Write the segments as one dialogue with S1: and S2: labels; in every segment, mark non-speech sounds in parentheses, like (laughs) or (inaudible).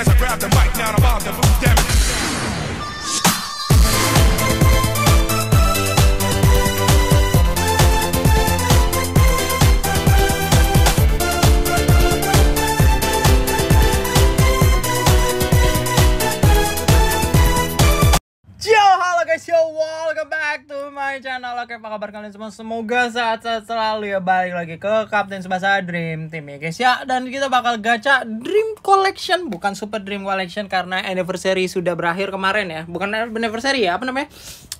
S1: as I grab the mic, now I'm out the yo, welcome back to my channel Oke, apa kabar kalian semua? Semoga saat-saat selalu ya Balik lagi ke Captain Subasa Dream Team ya guys ya Dan kita bakal gacha Dream Collection Bukan Super Dream Collection Karena anniversary sudah berakhir kemarin ya Bukan anniversary ya, apa namanya?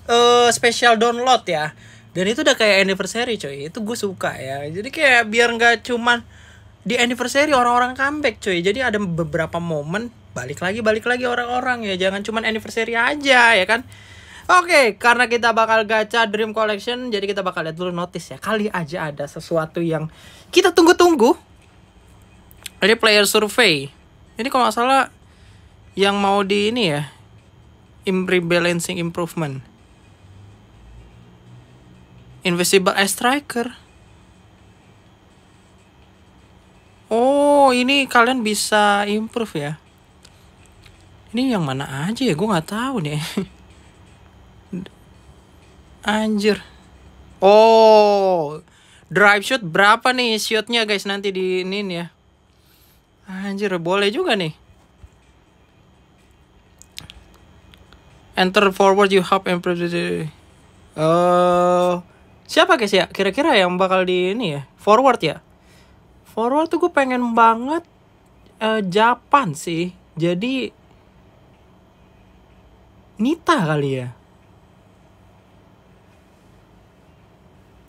S1: Uh, special download ya Dan itu udah kayak anniversary coy Itu gue suka ya Jadi kayak biar nggak cuman di anniversary orang-orang comeback coy jadi ada beberapa momen balik lagi balik lagi orang-orang ya jangan cuman anniversary aja ya kan Oke, okay, karena kita bakal gacha Dream Collection, jadi kita bakal lihat dulu notice ya. Kali aja ada sesuatu yang kita tunggu-tunggu. Ini player survey. Ini kalau nggak salah yang mau di ini ya, rebalancing improvement. Invisible Eye Striker. Oh, ini kalian bisa improve ya. Ini yang mana aja ya? Gue nggak tahu nih. (laughs) Anjir. Oh, drive shoot berapa nih shootnya guys nanti di ini ya. Anjir, boleh juga nih. Enter forward you improved. Eh, Uh, siapa guys ya? Kira-kira yang bakal di ini ya? Forward ya? Forward tuh gue pengen banget uh, Japan sih. Jadi Nita kali ya.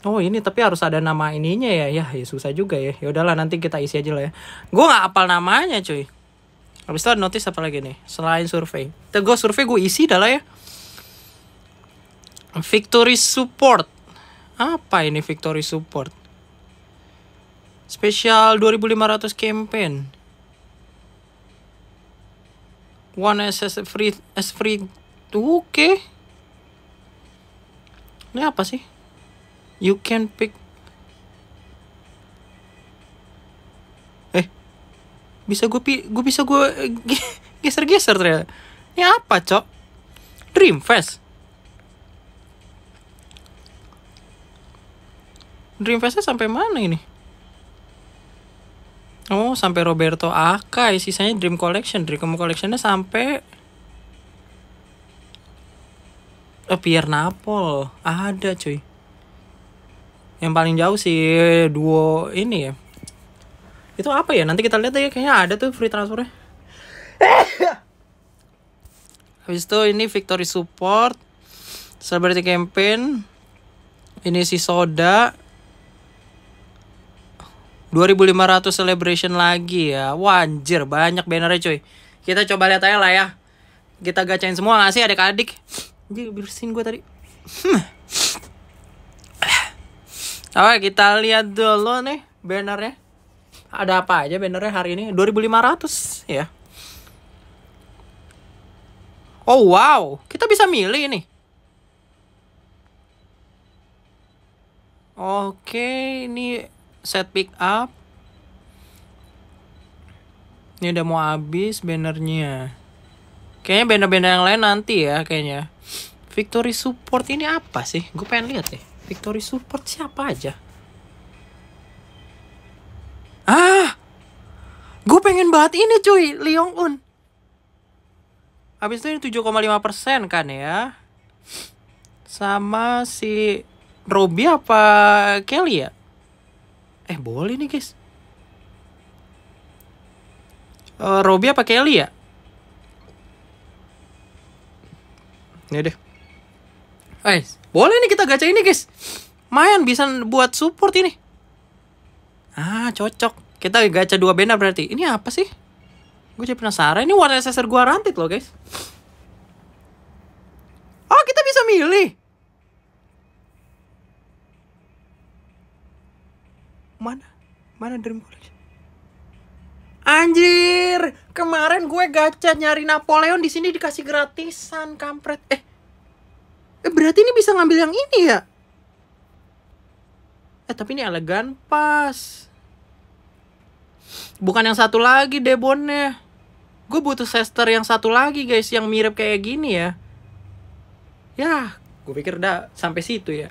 S1: Oh ini tapi harus ada nama ininya ya, ya, ya susah juga ya. Ya udahlah nanti kita isi aja lah ya. Gue nggak apal namanya cuy. Habis itu ada notice apa lagi nih? Selain survei. tapi gue survei gue isi dah lah ya. Victory support. Apa ini victory support? Special 2500 campaign. One SS free S free. Oke. Okay. Ini apa sih? you can pick eh bisa gue pi gue bisa gue (laughs) geser geser ternyata ini apa cok dream fest dream festnya sampai mana ini oh sampai Roberto Akai sisanya dream collection dream collectionnya sampai Oh, Pierre Napol ada cuy yang paling jauh sih duo ini ya itu apa ya nanti kita lihat deh ya, kayaknya ada tuh free transfernya (laughs) habis itu ini victory support celebrity campaign ini si soda 2500 celebration lagi ya wanjir banyak bannernya cuy kita coba lihat aja lah ya kita gacain semua gak sih adik-adik jadi bersihin gue tadi (laughs) Oke, kita lihat dulu nih bannernya. Ada apa aja bannernya hari ini? 2500 ya. Oh wow, kita bisa milih nih. Oke, ini set pick up. Ini udah mau habis bannernya. Kayaknya banner-banner yang lain nanti ya kayaknya. Victory support ini apa sih? Gue pengen lihat deh. Victory support siapa aja? Ah! Gue pengen banget ini cuy, Leong Un. Habis itu ini 7,5% kan ya. Sama si Robby apa Kelly ya? Eh, boleh nih guys. Uh, eh, Robby apa Kelly ya? Ini ya deh. Eh, boleh nih kita gacha ini, guys. Mayan bisa buat support ini. Ah, cocok. Kita gacha dua benda berarti. Ini apa sih? Gue jadi penasaran. Ini warna accessory gue rantit loh, guys. Oh, kita bisa milih. Mana? Mana Dream Collection? Anjir, kemarin gue gacha nyari Napoleon di sini dikasih gratisan kampret. Eh, eh berarti ini bisa ngambil yang ini ya eh tapi ini elegan pas bukan yang satu lagi deh bonnya gue butuh sester yang satu lagi guys yang mirip kayak gini ya ya gue pikir udah sampai situ ya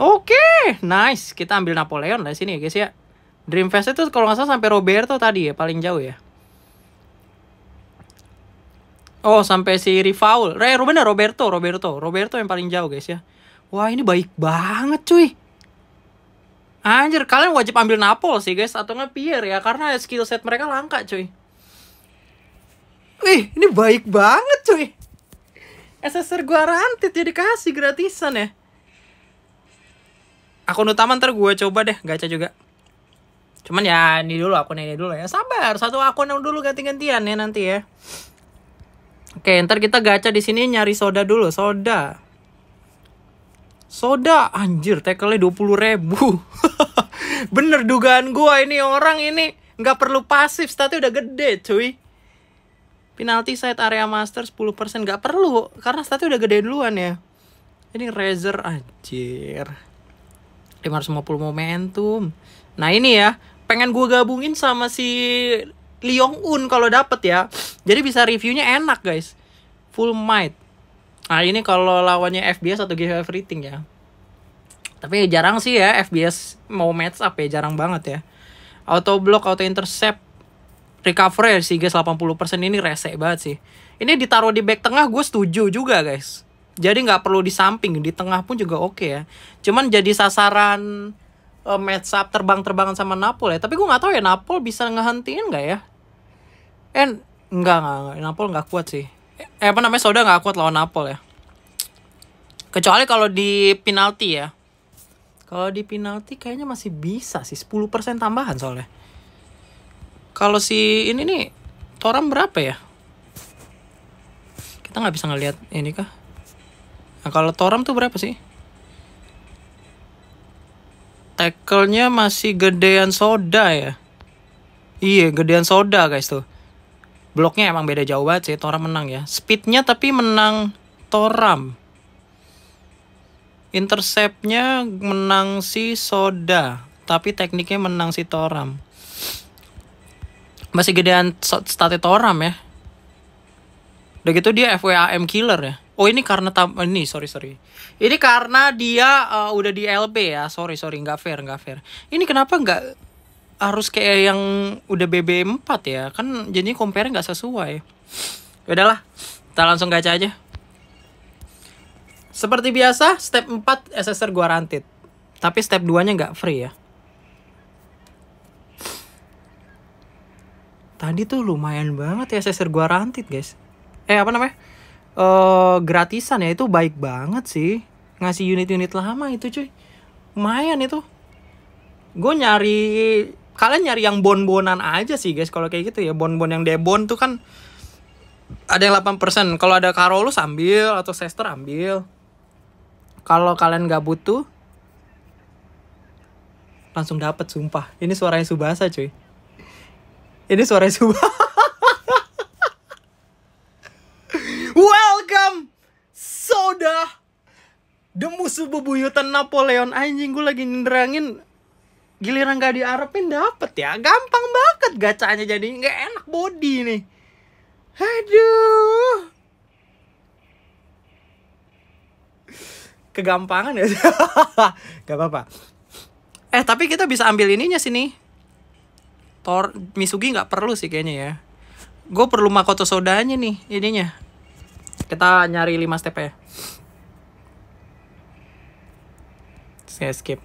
S1: oke okay, nice kita ambil Napoleon dari sini ya guys ya Dreamfest itu kalau nggak salah sampai Roberto tadi ya paling jauh ya Oh, sampai si Rivaul. Re, bener Roberto, Roberto. Roberto yang paling jauh, guys ya. Wah, ini baik banget, cuy. Anjir, kalian wajib ambil Napol sih, guys. Atau nggak Pierre ya, karena skill set mereka langka, cuy. Wih, ini baik banget, cuy. SSR gua rantit jadi kasih gratisan ya. Akun utama ntar gue coba deh, gacha juga. Cuman ya ini dulu akun ini dulu ya. Sabar, satu akun yang dulu ganti-gantian ya nanti ya. Oke, ntar kita gacha di sini nyari soda dulu. Soda. Soda, anjir, tackle-nya 20 ribu. (laughs) Bener dugaan gue ini orang ini nggak perlu pasif, statnya udah gede, cuy. Penalti side area master 10% nggak perlu, karena statnya udah gede duluan ya. Ini razor anjir. 550 momentum. Nah ini ya, pengen gue gabungin sama si Lee Un kalau dapet ya. Jadi bisa reviewnya enak guys. Full might. Nah ini kalau lawannya FBS atau give everything ya. Tapi ya jarang sih ya FBS mau match up ya, jarang banget ya. Auto block, auto intercept, recovery ya, sih guys 80% ini rese banget sih. Ini ditaruh di back tengah gue setuju juga guys. Jadi nggak perlu di samping, di tengah pun juga oke okay ya. Cuman jadi sasaran eh, match up terbang-terbangan sama Napoli ya. Tapi gue gak tahu ya Napoli bisa ngehentiin gak ya En eh, enggak enggak, enggak. Napoli enggak kuat sih eh apa namanya Soda enggak kuat lawan Napoli ya kecuali kalau di penalti ya kalau di penalti kayaknya masih bisa sih 10% tambahan soalnya kalau si ini nih Toram berapa ya kita nggak bisa ngelihat ini kah nah kalau Toram tuh berapa sih tackle-nya masih gedean soda ya. Iya, gedean soda guys tuh. Bloknya emang beda jauh banget sih. Toram menang ya. Speednya tapi menang Toram. Interceptnya menang si Soda. Tapi tekniknya menang si Toram. Masih gedean statnya Toram ya. Udah gitu dia FWAM killer ya. Oh ini karena tam eh, ini sorry sorry. Ini karena dia uh, udah di LB ya. Sorry sorry nggak fair nggak fair. Ini kenapa nggak harus kayak yang udah BB4 ya kan jadi compare nggak sesuai udahlah kita langsung gacha aja seperti biasa step 4 SSR gua rantit, tapi step 2 nya nggak free ya tadi tuh lumayan banget ya SSR rantit guys eh apa namanya uh, gratisan ya itu baik banget sih ngasih unit-unit lama itu cuy lumayan itu gue nyari kalian nyari yang bon-bonan aja sih guys kalau kayak gitu ya bon-bon yang debon tuh kan ada yang 8% kalau ada Carolus ambil atau Sester ambil kalau kalian gak butuh langsung dapat sumpah ini suaranya Subasa cuy ini suaranya Subasa (laughs) welcome soda the musuh bebuyutan Napoleon anjing gue lagi nyerangin giliran gak diarepin dapet ya gampang banget gacanya jadi nggak enak body nih aduh kegampangan ya (laughs) gak apa-apa eh tapi kita bisa ambil ininya sini Tor Misugi nggak perlu sih kayaknya ya gue perlu makoto sodanya nih ininya kita nyari lima step ya saya skip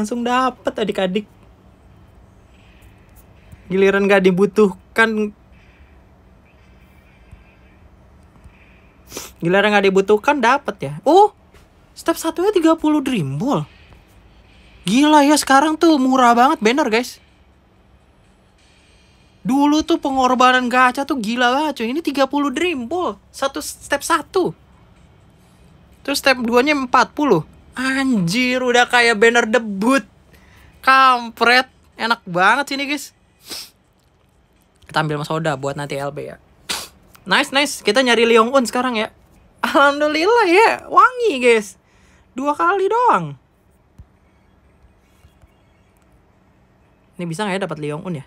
S1: langsung dapat adik-adik giliran gak dibutuhkan giliran gak dibutuhkan dapat ya oh step satunya 30 dream ball gila ya sekarang tuh murah banget banner guys dulu tuh pengorbanan gacha tuh gila banget cuy ini 30 dream ball satu step satu terus step 2 nya 40 Anjir, udah kayak banner debut. Kampret, enak banget sini guys. Kita ambil soda buat nanti LB ya. Nice, nice. Kita nyari Leong Un sekarang ya. Alhamdulillah ya, wangi guys. Dua kali doang. Ini bisa nggak ya dapat Leong Un ya?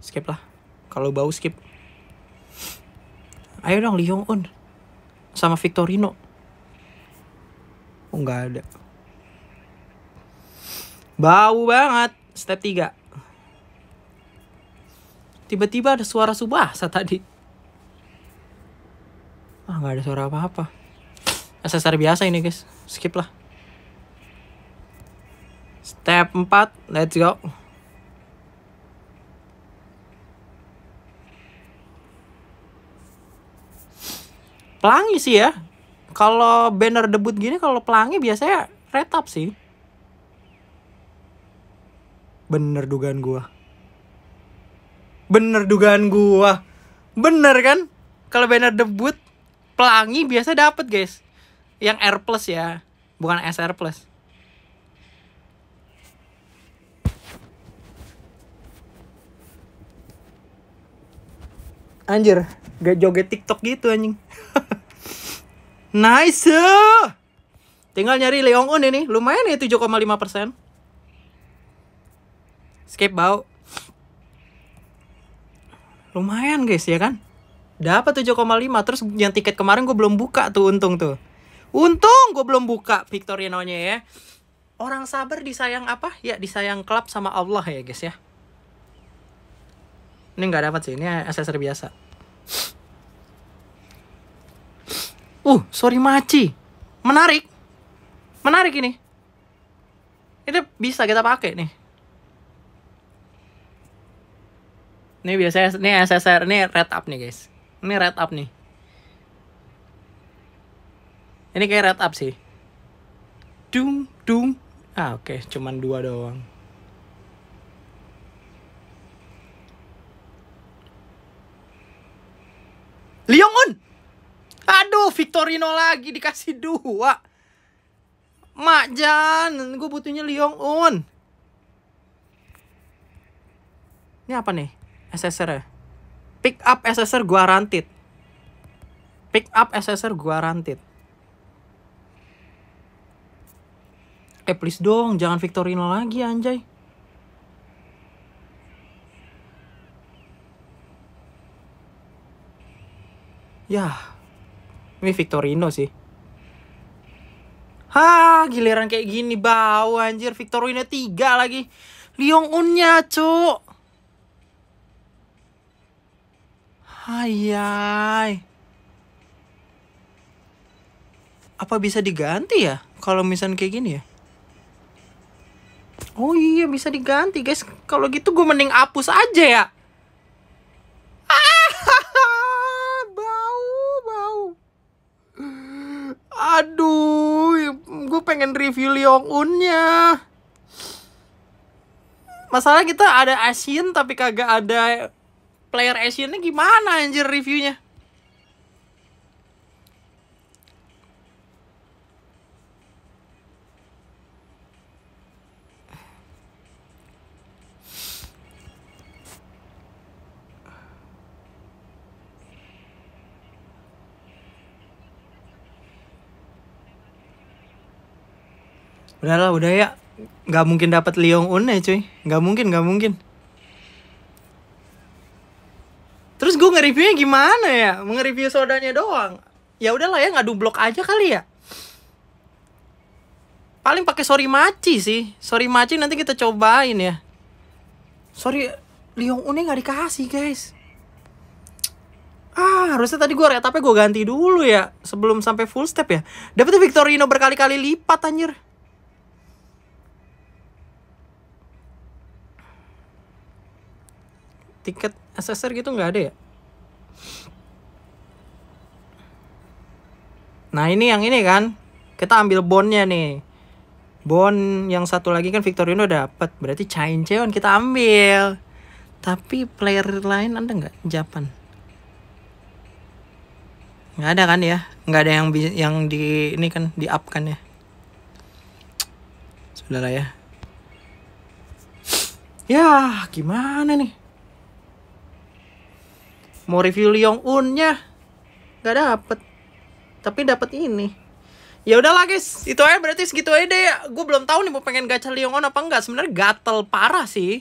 S1: Skip lah. Kalau bau skip. Ayo dong Leong Un sama Victorino. Oh nggak ada. Bau banget. Step 3. Tiba-tiba ada suara subasa tadi. Ah nggak ada suara apa-apa. Asesor biasa ini guys. Skip lah. Step 4. Let's go. Pelangi sih ya kalau banner debut gini kalau pelangi biasanya retap sih bener dugaan gua bener dugaan gua bener kan kalau banner debut pelangi biasa dapet guys yang R plus ya bukan SR plus anjir gak joget TikTok gitu anjing (laughs) Nice. Eh. Tinggal nyari Leong Un ini. Lumayan ya 7,5%. Skip bau. Lumayan guys ya kan. Dapat 7,5. Terus yang tiket kemarin gue belum buka tuh untung tuh. Untung gue belum buka Victorino nya ya. Orang sabar disayang apa? Ya disayang klub sama Allah ya guys ya. Ini nggak dapat sih. Ini asesor biasa. Uh, sorry maci. Menarik. Menarik ini. Ini bisa kita pakai nih. Ini biasanya ini SSR ini red up nih guys. Ini red up nih. Ini kayak red up sih. Dung dung. Ah oke, okay. cuman dua doang. Un! Aduh, Victorino lagi dikasih dua. Mak Jan, gue butuhnya Liong Un. Ini apa nih? SSR ya? Pick up SSR rantit. Pick up SSR rantit. Eh please dong, jangan Victorino lagi anjay. Yah, ini Victorino sih. Ha, giliran kayak gini bau anjir. Victorino tiga lagi. Liong Unnya, cuk. Hayai. Apa bisa diganti ya? Kalau misalnya kayak gini ya? Oh iya bisa diganti guys. Kalau gitu gue mending hapus aja ya. pengen review Leong Unnya. Masalah kita ada Asian tapi kagak ada player Asiannya gimana anjir reviewnya? udahlah udah ya nggak mungkin dapat Liong Un ya cuy nggak mungkin nggak mungkin terus gue nge-reviewnya gimana ya nge-review sodanya doang ya udahlah ya ngadu blok aja kali ya paling pakai sorry maci sih sorry maci nanti kita cobain ya sorry Liong Unnya nggak dikasih guys ah harusnya tadi gue retapnya gue ganti dulu ya sebelum sampai full step ya dapetnya Victorino berkali-kali lipat anjir tiket SSR gitu nggak ada ya nah ini yang ini kan kita ambil bonnya nih bon yang satu lagi kan Victorino dapat berarti Chain Cheon kita ambil tapi player lain ada nggak Japan nggak ada kan ya nggak ada yang yang di ini kan di up kan ya saudara ya ya gimana nih mau review Liong Unnya nggak dapet tapi dapet ini ya udahlah guys itu aja berarti segitu aja deh gue belum tahu nih mau pengen gacha Leong On apa enggak sebenarnya gatel parah sih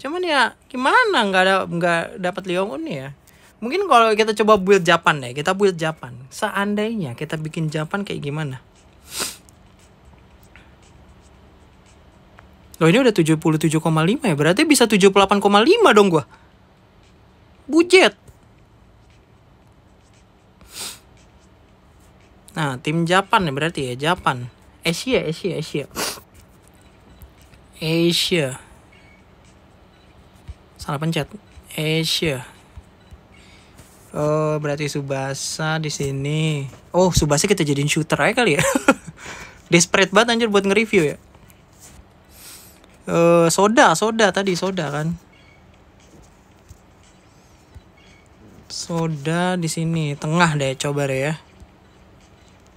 S1: cuman ya gimana nggak ada nggak dapat Leong On ya mungkin kalau kita coba build Japan ya kita build Japan seandainya kita bikin Japan kayak gimana Loh ini udah 77,5 ya berarti bisa 78,5 dong gua budget Nah, tim Japan ya berarti ya, Japan. Asia, Asia, Asia. Asia. Salah pencet. Asia. Oh, berarti Subasa di sini. Oh, Subasa kita jadiin shooter aja kali ya. (laughs) Desperate banget anjir buat nge-review ya. Uh, soda, soda tadi soda kan. Soda di sini tengah deh coba deh ya.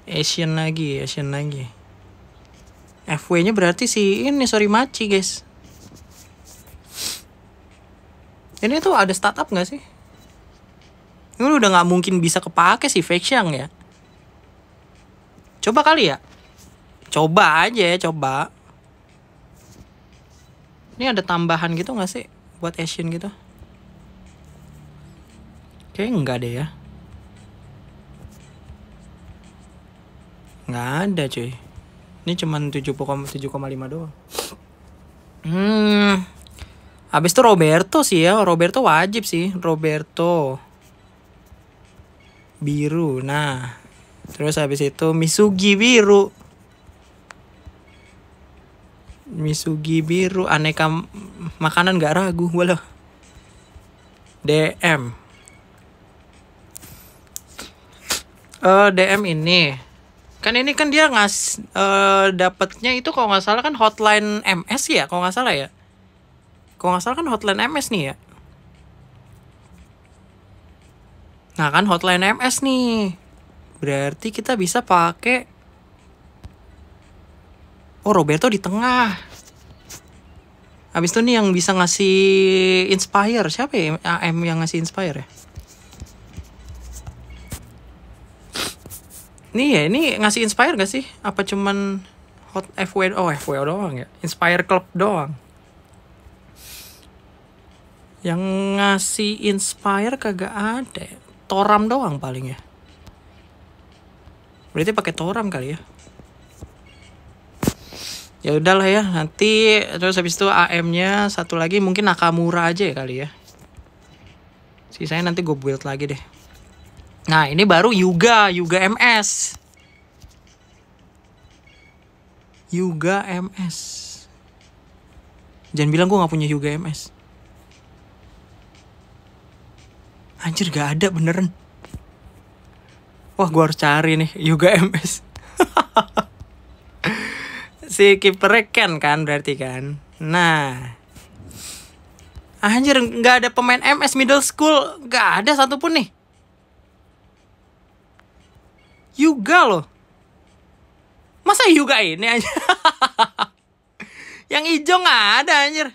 S1: Asian lagi, Asian lagi. FW-nya berarti si ini sorry maci guys. Ini tuh ada startup nggak sih? Ini udah nggak mungkin bisa kepake sih Fexiang ya. Coba kali ya. Coba aja, ya coba. Ini ada tambahan gitu nggak sih buat Asian gitu? Kayaknya enggak deh ya. Nggak ada cuy. Ini cuma 7,5 doang. Hmm. abis itu Roberto sih ya. Roberto wajib sih. Roberto. Biru. Nah. Terus habis itu Misugi biru. Misugi biru. Aneka makanan gak ragu. Walah. DM. Uh, eh, DM ini kan ini kan dia ngas uh, eh, dapatnya itu kalau nggak salah kan hotline MS ya kalau nggak salah ya kalau nggak salah kan hotline MS nih ya nah kan hotline MS nih berarti kita bisa pakai oh Roberto di tengah habis itu nih yang bisa ngasih inspire siapa ya AM yang ngasih inspire ya Nih ya, ini ngasih inspire gak sih? Apa cuman hot FW oh FW doang ya? Inspire Club doang. Yang ngasih inspire kagak ada. Toram doang paling ya. Berarti pakai toram kali ya. Ya udahlah ya, nanti terus habis itu AM-nya satu lagi mungkin Nakamura aja ya kali ya. Sisanya nanti gue build lagi deh. Nah, ini baru Yuga, Yuga MS. Yuga MS. Jangan bilang gue gak punya Yuga MS. Anjir gak ada beneran. Wah gue harus cari nih Yuga MS. (laughs) si kiper Ken kan berarti kan. Nah. Anjir gak ada pemain MS middle school. Gak ada satupun nih. Yuga loh. Masa Yuga ini aja? (laughs) yang hijau nggak ada anjir.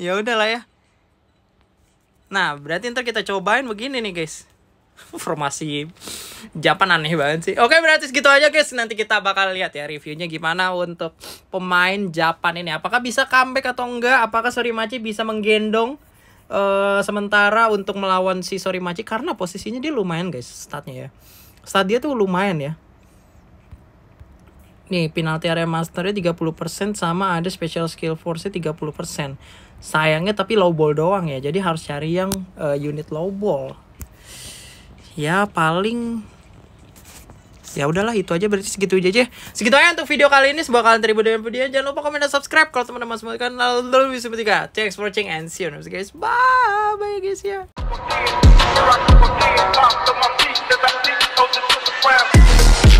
S1: Ya udahlah ya. Nah, berarti ntar kita cobain begini nih guys. (laughs) Formasi Japan aneh banget sih. Oke, berarti segitu aja guys. Nanti kita bakal lihat ya reviewnya gimana untuk pemain Japan ini. Apakah bisa comeback atau enggak? Apakah Sorimachi bisa menggendong uh, sementara untuk melawan si Sorimachi karena posisinya dia lumayan guys statnya ya. Stadia tuh lumayan ya. Nih, penalti area masternya 30% sama ada special skill force-nya 30%. Sayangnya tapi low ball doang ya. Jadi harus cari yang uh, unit low ball. Ya paling ya udahlah itu aja berarti segitu aja segitu aja untuk video kali ini semoga kalian terhibur dengan video jangan lupa komen dan subscribe kalau teman-teman semua kan lalu bisa kak. thanks for watching and see you next guys bye bye guys ya the ground.